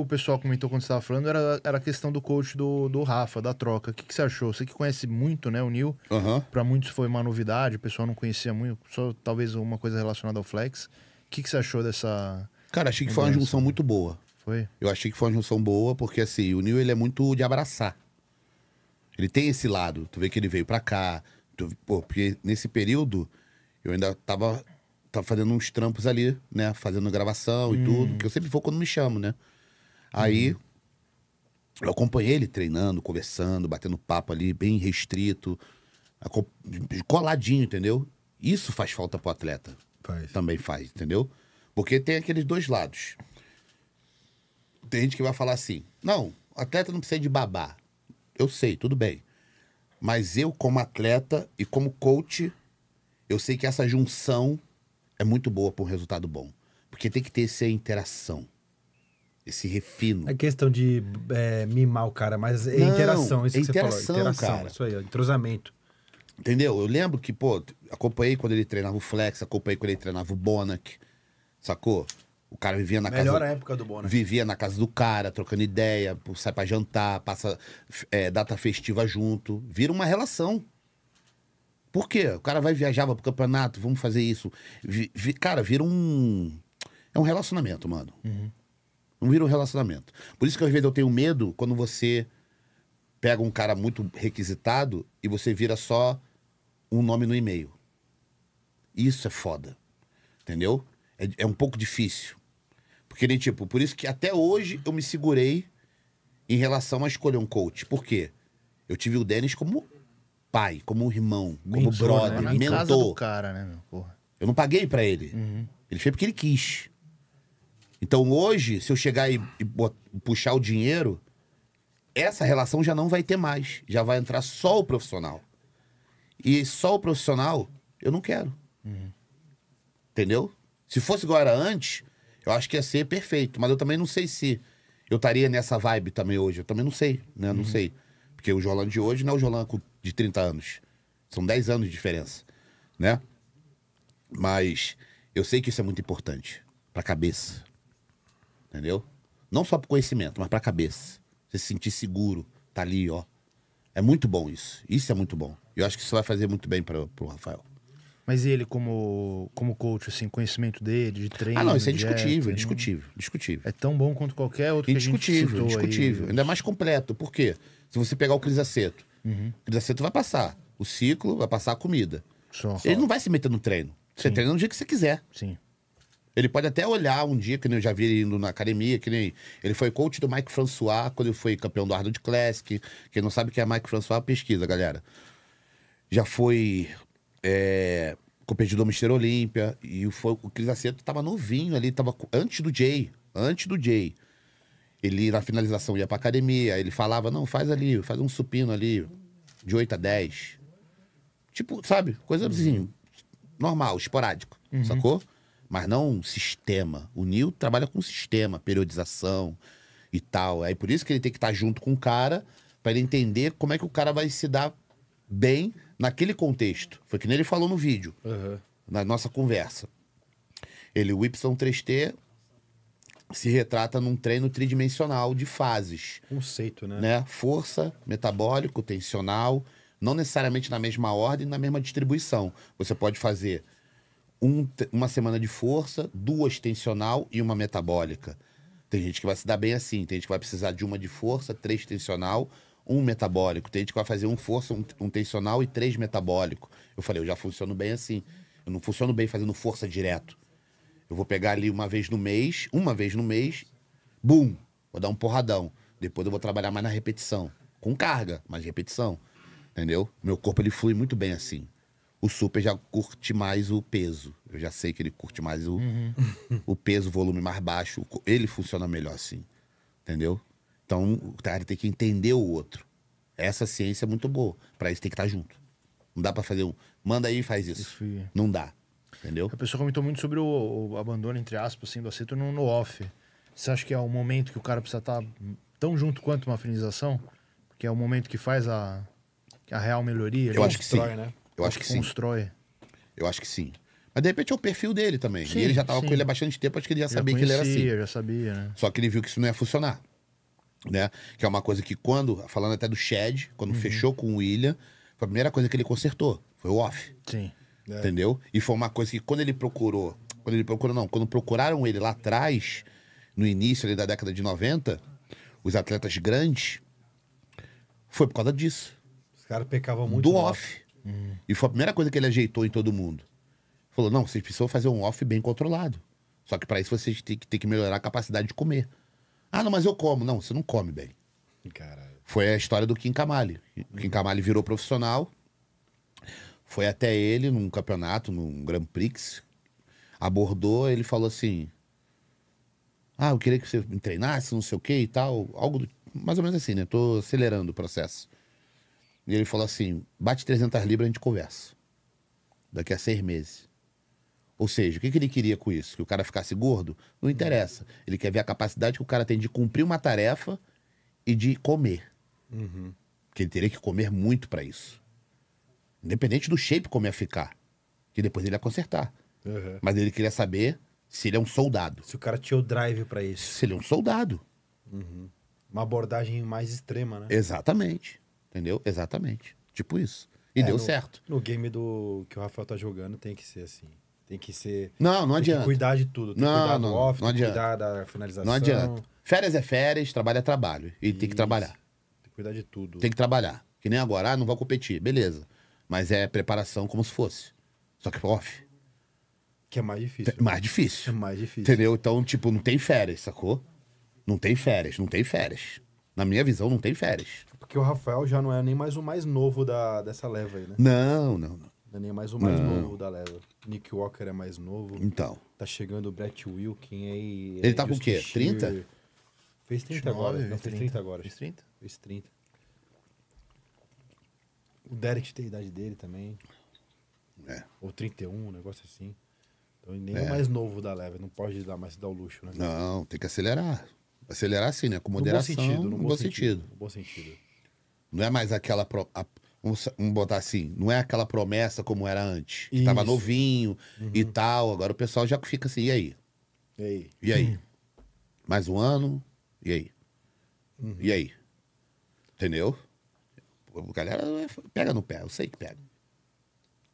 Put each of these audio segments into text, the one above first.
o pessoal comentou quando você estava falando era, era a questão do coach do, do Rafa, da troca. O que, que você achou? Você que conhece muito, né, o Nil. Uhum. Para muitos foi uma novidade, o pessoal não conhecia muito, só talvez uma coisa relacionada ao Flex. O que, que você achou dessa. Cara, achei que foi uma junção muito boa. Foi? Eu achei que foi uma junção boa, porque assim, o Nil ele é muito de abraçar. Ele tem esse lado. Tu vê que ele veio pra cá. Tu, pô, porque nesse período eu ainda tava, tava fazendo uns trampos ali, né? Fazendo gravação e hum. tudo. Que eu sempre vou quando me chamo, né? Aí uhum. eu acompanhei ele treinando, conversando, batendo papo ali, bem restrito, coladinho, entendeu? Isso faz falta pro atleta. Faz. Também faz, entendeu? Porque tem aqueles dois lados. Tem gente que vai falar assim: não, atleta não precisa de babá. Eu sei, tudo bem. Mas eu, como atleta e como coach, eu sei que essa junção é muito boa para um resultado bom. Porque tem que ter essa interação. Esse refino. é questão de é, mimar o cara, mas é Não, interação, isso é que interação, você falou. Interação, cara. isso aí, ó, entrosamento. Entendeu? Eu lembro que, pô, acompanhei quando ele treinava o Flex, acompanhei quando ele treinava o Bonac, sacou? O cara vivia na Melhor casa. época do Bonac. Vivia na casa do cara, trocando ideia, sai pra jantar, passa é, data festiva junto. Vira uma relação. Por quê? O cara vai viajar vai pro campeonato, vamos fazer isso. Vi, vi, cara, vira um. É um relacionamento, mano. Uhum. Não vira um relacionamento. Por isso que às vezes eu tenho medo quando você pega um cara muito requisitado e você vira só um nome no e-mail. Isso é foda. Entendeu? É, é um pouco difícil. Porque nem tipo, por isso que até hoje eu me segurei em relação a escolher um coach. Por quê? Eu tive o Denis como pai, como um irmão, mentor, como né? brother, né? mentor. Casa do cara, né, meu? Porra. Eu não paguei para ele. Uhum. Ele fez porque ele quis. Então hoje, se eu chegar e, e puxar o dinheiro, essa relação já não vai ter mais. Já vai entrar só o profissional. E só o profissional, eu não quero. Uhum. Entendeu? Se fosse igual era antes, eu acho que ia ser perfeito. Mas eu também não sei se eu estaria nessa vibe também hoje. Eu também não sei, né? Uhum. Não sei. Porque o Jolan de hoje não é o Jolan de 30 anos. São 10 anos de diferença, né? Mas eu sei que isso é muito importante pra cabeça, entendeu? Não só pro conhecimento, mas pra cabeça. Você se sentir seguro, tá ali, ó. É muito bom isso. Isso é muito bom. Eu acho que isso vai fazer muito bem para o Rafael. Mas ele, como, como coach, assim, conhecimento dele, de treino. Ah, não, isso é discutível, dieta, discutível, discutível. É tão bom quanto qualquer outro indiscutível, que discutível. aí. ainda mais completo. Por quê? Se você pegar o crisaceto, uhum. o crisaceto vai passar. O ciclo vai passar a comida. Só. Ele não vai se meter no treino. Você Sim. treina no dia que você quiser. Sim. Ele pode até olhar um dia, que nem eu já vi ele indo na academia, que nem. Ele foi coach do Mike François quando ele foi campeão do Arnold Classic. Quem não sabe quem que é Mike François, é pesquisa, galera. Já foi é, competidor Mister Olímpia. E foi, o Cris Aceto tava novinho ali, tava antes do Jay. Antes do Jay. Ele, na finalização, ia pra academia. Ele falava: não, faz ali, faz um supino ali, de 8 a 10. Tipo, sabe? Coisa assim, normal, esporádico, uhum. sacou? mas não um sistema. O Neil trabalha com sistema, periodização e tal. É por isso que ele tem que estar junto com o cara para ele entender como é que o cara vai se dar bem naquele contexto. Foi que nem ele falou no vídeo, uhum. na nossa conversa. Ele, o Y3T, se retrata num treino tridimensional de fases. Conceito, né? né? Força, metabólico, tensional, não necessariamente na mesma ordem, na mesma distribuição. Você pode fazer um, uma semana de força, duas tensional e uma metabólica. Tem gente que vai se dar bem assim, tem gente que vai precisar de uma de força, três tensional, um metabólico. Tem gente que vai fazer um força, um, um tensional e três metabólico. Eu falei, eu já funciono bem assim. Eu não funciono bem fazendo força direto. Eu vou pegar ali uma vez no mês, uma vez no mês, bum, vou dar um porradão. Depois eu vou trabalhar mais na repetição. Com carga, mas repetição. Entendeu? Meu corpo ele flui muito bem assim. O super já curte mais o peso. Eu já sei que ele curte mais o, uhum. o peso, o volume mais baixo. Ele funciona melhor assim. Entendeu? Então, o cara tem que entender o outro. Essa ciência é muito boa. Para isso tem que estar tá junto. Não dá para fazer um. Manda aí e faz isso. isso Não dá. Entendeu? A pessoa comentou muito sobre o, o abandono, entre aspas, assim, do aceito no, no, off. Você acha que é o momento que o cara precisa estar tá tão junto quanto uma afinização? Porque é o momento que faz a, a real melhoria. Eu acho que sim. Né? Eu acho que sim. Constrói. Eu acho que sim. Mas de repente é o perfil dele também. Sim, e ele já estava com ele há bastante tempo, acho que ele já, já sabia conhecia, que ele era assim. já sabia, né? Só que ele viu que isso não ia funcionar. Né? Que é uma coisa que quando, falando até do Shed, quando uhum. fechou com o William, foi a primeira coisa que ele consertou. Foi o off. Sim. É. Entendeu? E foi uma coisa que quando ele procurou, quando ele procurou, não, quando procuraram ele lá atrás, no início ali da década de 90, os atletas grandes, foi por causa disso. Os caras pecavam muito. Do off. off. Hum. E foi a primeira coisa que ele ajeitou em todo mundo. Falou: não, vocês precisam fazer um off bem controlado. Só que para isso vocês têm que, têm que melhorar a capacidade de comer. Ah, não, mas eu como. Não, você não come bem. Caralho. Foi a história do Kim Kamali. Uhum. Kim Kamali virou profissional. Foi até ele num campeonato, num Grand Prix. Abordou, ele falou assim: Ah, eu queria que você me treinasse, não sei o que e tal. Algo do... mais ou menos assim, né? Tô acelerando o processo. E ele falou assim: bate 300 libras, a gente conversa. Daqui a seis meses. Ou seja, o que, que ele queria com isso? Que o cara ficasse gordo? Não interessa. Ele quer ver a capacidade que o cara tem de cumprir uma tarefa e de comer. Uhum. Porque ele teria que comer muito para isso. Independente do shape como ia ficar. Que depois ele ia consertar. Uhum. Mas ele queria saber se ele é um soldado. Se o cara tinha o drive para isso. Se ele é um soldado. Uhum. Uma abordagem mais extrema, né? Exatamente. Entendeu? Exatamente. Tipo isso. E é, deu no, certo. No game do que o Rafael tá jogando tem que ser assim. Tem que ser. Não, não adianta. cuidar de tudo. Tem não, que cuidar não, do off, não adianta. cuidar da finalização. Não adianta. Férias é férias, trabalho é trabalho. E isso. tem que trabalhar. Tem que cuidar de tudo. Tem que trabalhar. Que nem agora, ah, não vou competir. Beleza. Mas é preparação como se fosse. Só que é off. Que é mais difícil. Né? mais difícil. É mais difícil. Entendeu? Então, tipo, não tem férias, sacou? Não tem férias, não tem férias. Na minha visão, não tem férias. Porque o Rafael já não é nem mais o mais novo da, dessa leva aí, né? Não, não, não. Não é nem mais o mais não. novo da leva. Nick Walker é mais novo. Então. Tá chegando o Brett Wilkin aí. Ele é tá com o quê? 30? Fez 30 agora. Não, fez 30 agora. Fez 30? Fez 30. O Derek tem a idade dele também. É. Ou 31, um negócio assim. Então ele nem é. o mais novo da leva. Não pode dar mais dar o luxo, né? Não, tem que acelerar. Acelerar assim, né? Com moderação. No bom sentido. No, no bom, bom sentido. sentido. No bom sentido. Não é mais aquela. Pro... A... Vamos, botar assim, não é aquela promessa como era antes. Que tava novinho uhum. e tal. Agora o pessoal já fica assim, e aí? E aí? E aí? Hum. Mais um ano? E aí? Uhum. E aí? Entendeu? O galera é, pega no pé, eu sei que pega.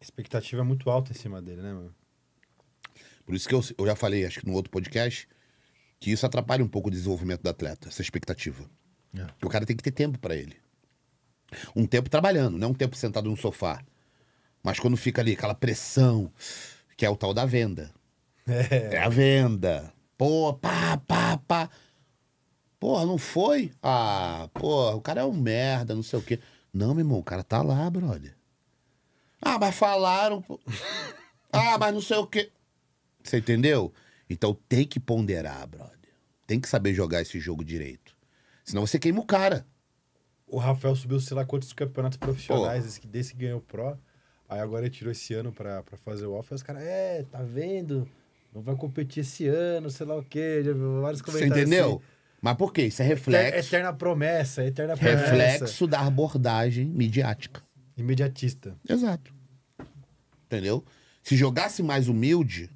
A expectativa é muito alta em cima dele, né, mano? Por isso que eu, eu já falei, acho que no outro podcast, que isso atrapalha um pouco o desenvolvimento do atleta, essa expectativa. É. O cara tem que ter tempo para ele. Um tempo trabalhando, não um tempo sentado no sofá. Mas quando fica ali aquela pressão, que é o tal da venda. É, é a venda. Pô, pá, pá, pá. Porra, não foi? Ah, porra, o cara é um merda, não sei o quê. Não, meu irmão, o cara tá lá, brother. Ah, mas falaram. ah, mas não sei o quê. Você entendeu? Então tem que ponderar, brother. Tem que saber jogar esse jogo direito. Senão você queima o cara. O Rafael subiu, sei lá, quantos campeonatos profissionais, Pô. desse que ganhou o Pro. Aí agora ele tirou esse ano pra, pra fazer o off. Aí os caras, é, tá vendo? Não vai competir esse ano, sei lá o quê. Já viu vários comentários. Você entendeu? Assim. Mas por quê? Isso é reflexo. Eterna promessa, eterna promessa. Reflexo da abordagem midiática. Imediatista. Exato. Entendeu? Se jogasse mais humilde,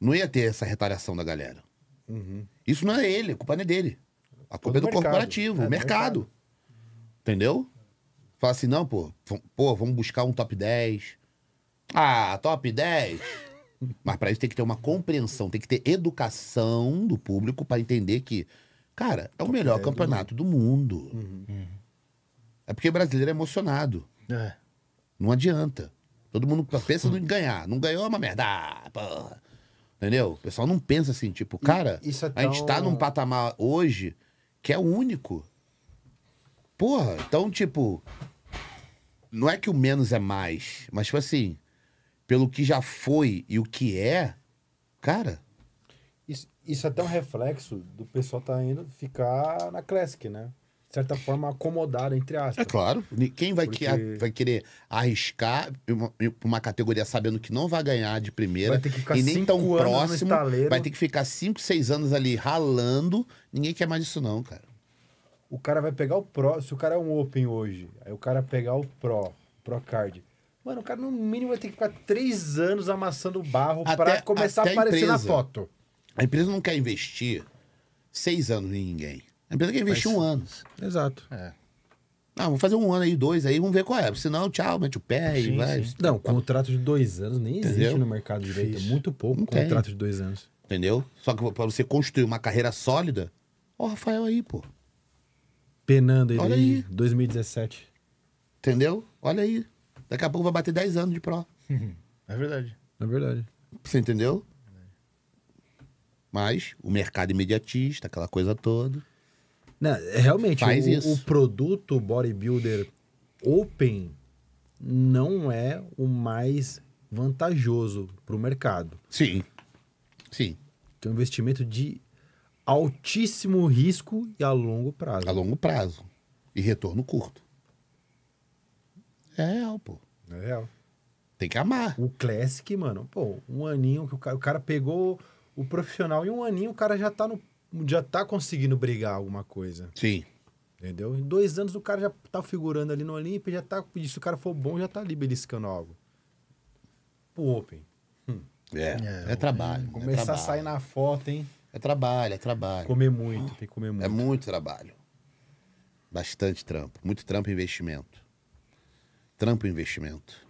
não ia ter essa retaliação da galera. Uhum. Isso não é ele, a culpa não é dele. A culpa Todo é do mercado. corporativo, é, o mercado. mercado. Entendeu? Fala assim, não, pô, pô, vamos buscar um top 10. Ah, top 10. Mas para isso tem que ter uma compreensão, tem que ter educação do público para entender que, cara, é o top melhor campeonato do mundo. Do mundo. Uhum. uhum. É porque brasileiro é emocionado. É. Não adianta. Todo mundo pensa uhum. em ganhar. Não ganhou é uma merda. Ah, porra. Entendeu? O pessoal não pensa assim, tipo, cara, é tão... a gente tá num patamar hoje que é único. Porra, então, tipo, não é que o menos é mais, mas, tipo assim, pelo que já foi e o que é, cara. Isso, isso é até um reflexo do pessoal tá indo ficar na Classic, né? de certa forma, acomodado, entre aspas. É claro. Quem vai, Porque... que, vai querer arriscar uma, uma categoria sabendo que não vai ganhar de primeira e nem tão próximo, vai ter que ficar 5, 6 anos ali ralando. Ninguém quer mais isso não, cara. O cara vai pegar o Pro, se o cara é um Open hoje, aí o cara pegar o Pro, Pro Card. Mano, o cara no mínimo vai ter que ficar 3 anos amassando barro para começar a aparecer empresa, na foto. A empresa não quer investir 6 anos em ninguém a empresa quer investir Mas... um ano. Exato. É. Ah, vamos fazer um ano aí, dois aí, vamos ver qual é. Senão, tchau, mete o pé e vai. Sim. Não, tá contrato de dois anos nem Entendeu? existe no mercado direito. É Muito pouco um contrato de dois anos. Entendeu? Só que pra você construir uma carreira sólida, ó o Rafael aí, pô. Penando ele Olha aí. 2017. Entendeu? Olha aí. Daqui a pouco vai bater 10 anos de pró. é verdade. É verdade. Você entendeu? É verdade. Mas o mercado imediatista, aquela coisa toda. Não, é, realmente, Faz o, isso. o produto bodybuilder open não é o mais vantajoso para o mercado. Sim. Sim. Que é um investimento de altíssimo risco e a longo prazo. A longo prazo. E retorno curto. É real, pô. É real. Tem que amar. O Classic, mano, pô, um aninho que o cara, o cara pegou o profissional e um aninho o cara já tá no já tá conseguindo brigar alguma coisa. Sim. Entendeu? Em dois anos o cara já tá figurando ali no Olímpia, já tá. Se o cara for bom, já tá ali beliscando algo. Pro Open. Hum. É, é, é, né? trabalho. Né? Começar é trabalho. a sair na foto, hein? É trabalho, é trabalho. Comer muito, tem que comer é muito. É muito trabalho. Bastante trampo. Muito trampo e investimento. Trampo e investimento.